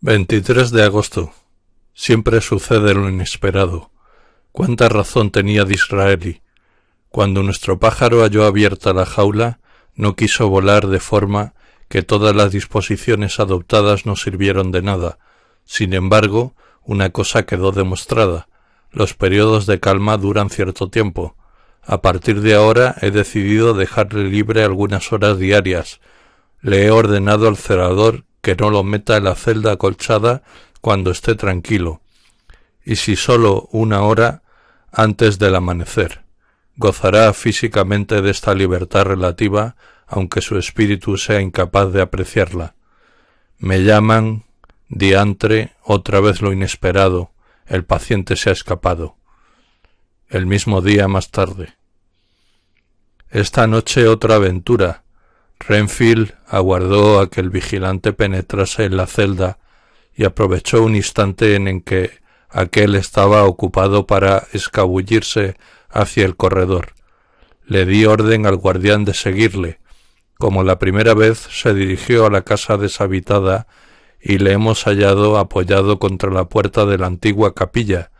23 de agosto. Siempre sucede lo inesperado. Cuánta razón tenía Disraeli. Cuando nuestro pájaro halló abierta la jaula, no quiso volar de forma que todas las disposiciones adoptadas no sirvieron de nada. Sin embargo, una cosa quedó demostrada. Los periodos de calma duran cierto tiempo. A partir de ahora he decidido dejarle libre algunas horas diarias. Le he ordenado al cerador que no lo meta en la celda acolchada cuando esté tranquilo, y si solo una hora antes del amanecer. Gozará físicamente de esta libertad relativa, aunque su espíritu sea incapaz de apreciarla. Me llaman, diantre, otra vez lo inesperado, el paciente se ha escapado. El mismo día más tarde. Esta noche otra aventura, Renfield aguardó a que el vigilante penetrase en la celda y aprovechó un instante en el que aquel estaba ocupado para escabullirse hacia el corredor. Le di orden al guardián de seguirle. Como la primera vez se dirigió a la casa deshabitada y le hemos hallado apoyado contra la puerta de la antigua capilla.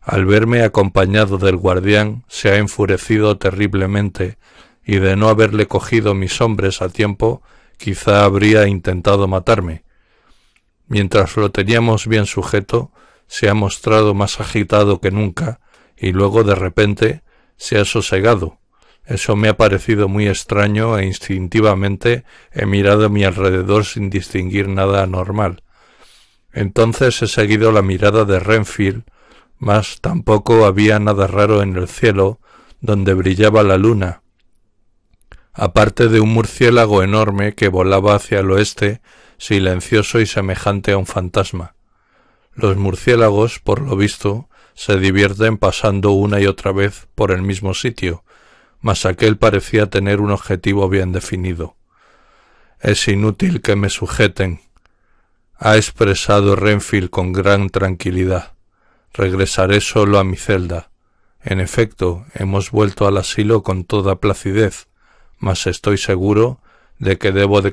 Al verme acompañado del guardián se ha enfurecido terriblemente y de no haberle cogido mis hombres a tiempo, quizá habría intentado matarme. Mientras lo teníamos bien sujeto, se ha mostrado más agitado que nunca, y luego de repente se ha sosegado. Eso me ha parecido muy extraño e instintivamente he mirado a mi alrededor sin distinguir nada anormal. Entonces he seguido la mirada de Renfield, mas tampoco había nada raro en el cielo donde brillaba la luna, aparte de un murciélago enorme que volaba hacia el oeste, silencioso y semejante a un fantasma. Los murciélagos, por lo visto, se divierten pasando una y otra vez por el mismo sitio, mas aquel parecía tener un objetivo bien definido. Es inútil que me sujeten, ha expresado Renfield con gran tranquilidad. Regresaré solo a mi celda. En efecto, hemos vuelto al asilo con toda placidez, mas estoy seguro de que debo de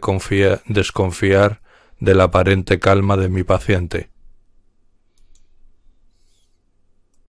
desconfiar de la aparente calma de mi paciente